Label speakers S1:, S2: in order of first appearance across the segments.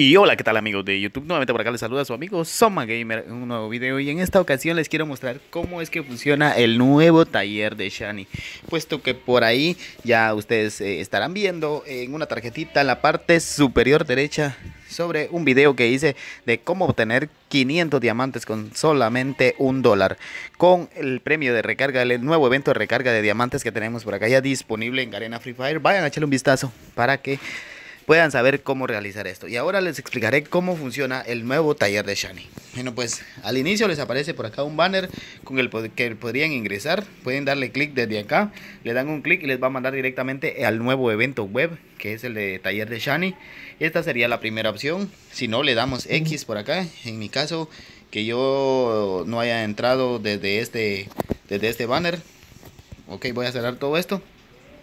S1: Y hola, ¿qué tal amigos de YouTube? Nuevamente por acá les saluda su amigo Soma Gamer en un nuevo video y en esta ocasión les quiero mostrar cómo es que funciona el nuevo taller de Shani. Puesto que por ahí ya ustedes eh, estarán viendo eh, en una tarjetita en la parte superior derecha sobre un video que hice de cómo obtener 500 diamantes con solamente un dólar con el premio de recarga, el nuevo evento de recarga de diamantes que tenemos por acá ya disponible en Garena Free Fire. Vayan a echarle un vistazo para que puedan saber cómo realizar esto. Y ahora les explicaré cómo funciona el nuevo taller de Shani. Bueno, pues al inicio les aparece por acá un banner con el que podrían ingresar. Pueden darle clic desde acá, le dan un clic y les va a mandar directamente al nuevo evento web que es el de taller de Shani. Esta sería la primera opción. Si no, le damos X por acá. En mi caso, que yo no haya entrado desde este, desde este banner. Ok, voy a cerrar todo esto.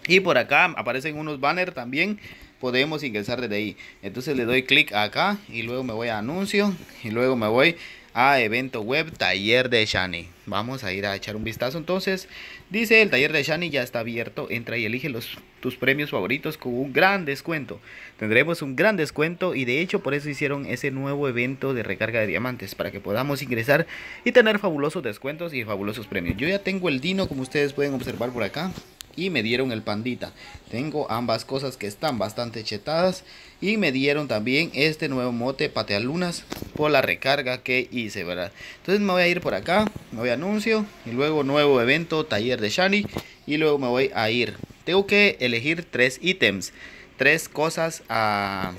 S1: Y por acá aparecen unos banners también podemos ingresar desde ahí. Entonces le doy clic acá y luego me voy a anuncio y luego me voy a evento web taller de Shani. Vamos a ir a echar un vistazo entonces. Dice el taller de Shani ya está abierto. Entra y elige los, tus premios favoritos con un gran descuento. Tendremos un gran descuento y de hecho por eso hicieron ese nuevo evento de recarga de diamantes. Para que podamos ingresar y tener fabulosos descuentos y fabulosos premios. Yo ya tengo el Dino como ustedes pueden observar por acá y me dieron el pandita. Tengo ambas cosas que están bastante chetadas y me dieron también este nuevo mote patealunas por la recarga que hice, ¿verdad? Entonces me voy a ir por acá, me voy a anuncio y luego nuevo evento, taller de Shani y luego me voy a ir. Tengo que elegir tres ítems, tres cosas a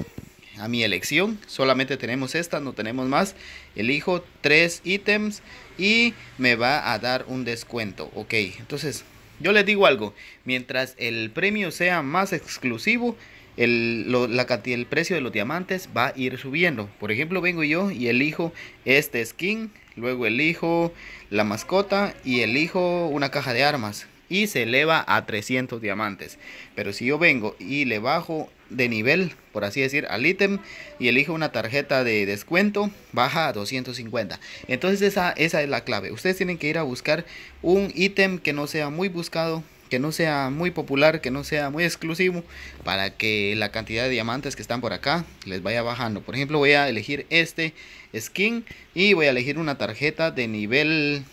S1: a mi elección. Solamente tenemos estas no tenemos más. Elijo tres ítems y me va a dar un descuento. Ok, entonces yo les digo algo, mientras el premio sea más exclusivo, el, la el precio de los diamantes va a ir subiendo. Por ejemplo, vengo yo y elijo este skin, luego elijo la mascota y elijo una caja de armas y se eleva a 300 diamantes. Pero si yo vengo y le bajo de nivel, por así decir, al ítem y elijo una tarjeta de descuento, baja a 250. Entonces esa, esa es la clave. Ustedes tienen que ir a buscar un ítem que no sea muy buscado, que no sea muy popular, que no sea muy exclusivo, para que la cantidad de diamantes que están por acá les vaya bajando. Por ejemplo, voy a elegir este skin y voy a elegir una tarjeta de nivel...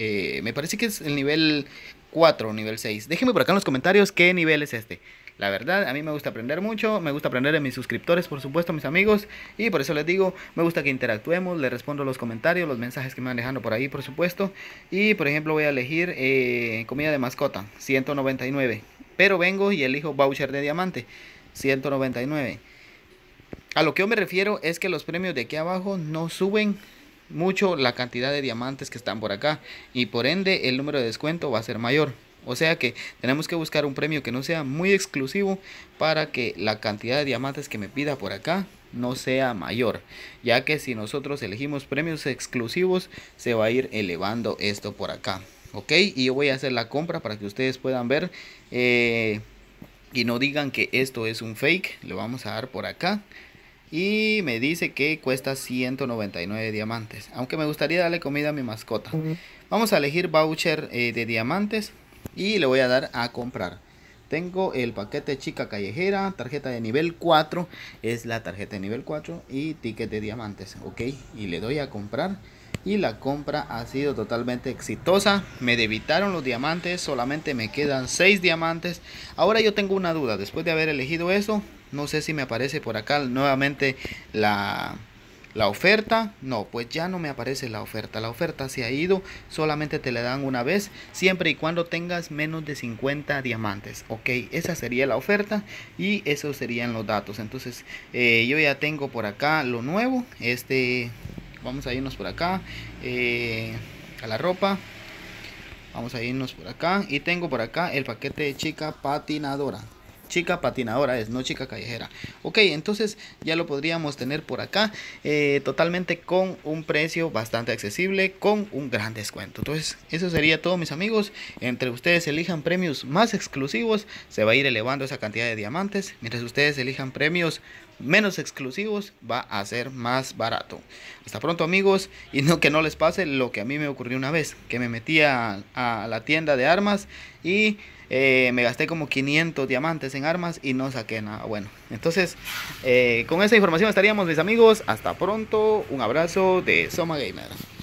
S1: Eh, me parece que es el nivel 4, nivel 6. Déjenme por acá en los comentarios qué nivel es este. La verdad, a mí me gusta aprender mucho, me gusta aprender de mis suscriptores, por supuesto, mis amigos. Y por eso les digo, me gusta que interactuemos, les respondo los comentarios, los mensajes que me van dejando por ahí, por supuesto. Y por ejemplo, voy a elegir eh, comida de mascota, 199. Pero vengo y elijo voucher de diamante, 199. A lo que yo me refiero es que los premios de aquí abajo no suben mucho la cantidad de diamantes que están por acá y por ende el número de descuento va a ser mayor. O sea que tenemos que buscar un premio que no sea muy exclusivo para que la cantidad de diamantes que me pida por acá no sea mayor. Ya que si nosotros elegimos premios exclusivos se va a ir elevando esto por acá. Ok, y yo voy a hacer la compra para que ustedes puedan ver eh, y no digan que esto es un fake. le vamos a dar por acá. Y me dice que cuesta 199 diamantes. Aunque me gustaría darle comida a mi mascota. Vamos a elegir voucher eh, de diamantes. Y le voy a dar a comprar. Tengo el paquete chica callejera, tarjeta de nivel 4, es la tarjeta de nivel 4 y ticket de diamantes, ok, y le doy a comprar y la compra ha sido totalmente exitosa, me debitaron los diamantes, solamente me quedan 6 diamantes, ahora yo tengo una duda, después de haber elegido eso, no sé si me aparece por acá nuevamente la, la oferta. No, pues ya no me aparece la oferta. La oferta se ha ido. Solamente te la dan una vez. Siempre y cuando tengas menos de 50 diamantes. Ok, esa sería la oferta. Y esos serían los datos. Entonces eh, yo ya tengo por acá lo nuevo. Este, vamos a irnos por acá. Eh, a la ropa. Vamos a irnos por acá. Y tengo por acá el paquete de chica patinadora chica patinadora es, no chica callejera. Ok, entonces ya lo podríamos tener por acá eh, totalmente con un precio bastante accesible, con un gran descuento. Entonces eso sería todo mis amigos. Entre ustedes elijan premios más exclusivos, se va a ir elevando esa cantidad de diamantes. Mientras ustedes elijan premios menos exclusivos va a ser más barato. Hasta pronto amigos y no que no les pase lo que a mí me ocurrió una vez, que me metí a, la tienda de armas y eh, me gasté como 500 diamantes en armas y no saqué nada. Bueno, entonces eh, con esa información estaríamos mis amigos. Hasta pronto, un abrazo de Soma Gamer.